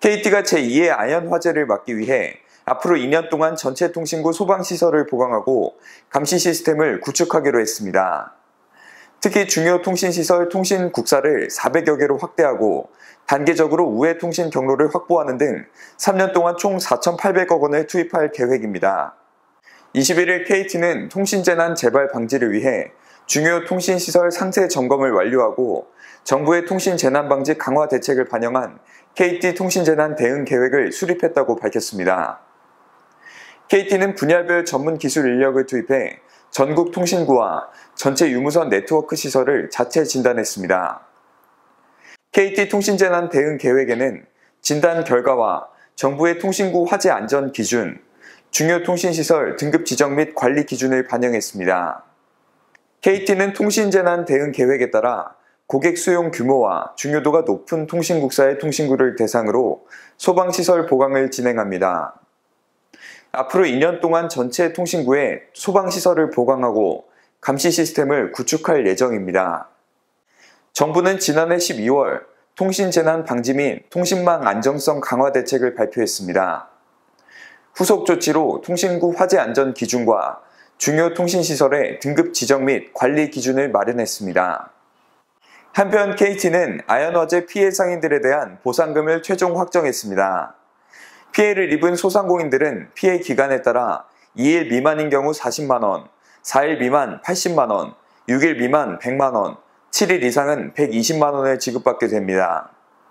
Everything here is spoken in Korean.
KT가 제2의 아연 화재를 막기 위해 앞으로 2년 동안 전체 통신구 소방시설을 보강하고 감시 시스템을 구축하기로 했습니다. 특히 중요 통신시설 통신 국사를 400여 개로 확대하고 단계적으로 우회 통신 경로를 확보하는 등 3년 동안 총 4,800억 원을 투입할 계획입니다. 21일 KT는 통신재난 재발 방지를 위해 중요 통신시설 상세 점검을 완료하고 정부의 통신재난방지 강화 대책을 반영한 KT 통신재난 대응 계획을 수립했다고 밝혔습니다. KT는 분야별 전문 기술 인력을 투입해 전국 통신구와 전체 유무선 네트워크 시설을 자체 진단했습니다. KT 통신재난 대응 계획에는 진단 결과와 정부의 통신구 화재 안전 기준, 중요 통신시설 등급 지정 및 관리 기준을 반영했습니다. KT는 통신재난 대응 계획에 따라 고객 수용 규모와 중요도가 높은 통신국사의 통신구를 대상으로 소방시설 보강을 진행합니다. 앞으로 2년 동안 전체 통신구에 소방시설을 보강하고 감시 시스템을 구축할 예정입니다. 정부는 지난해 12월 통신재난 방지 및 통신망 안정성 강화 대책을 발표했습니다. 후속 조치로 통신구 화재 안전 기준과 중요 통신시설의 등급 지정 및 관리 기준을 마련했습니다. 한편 KT는 아연화재 피해 상인들에 대한 보상금을 최종 확정했습니다. 피해를 입은 소상공인들은 피해 기간에 따라 2일 미만인 경우 40만원, 4일 미만 80만원, 6일 미만 100만원, 7일 이상은 120만원을 지급받게 됩니다.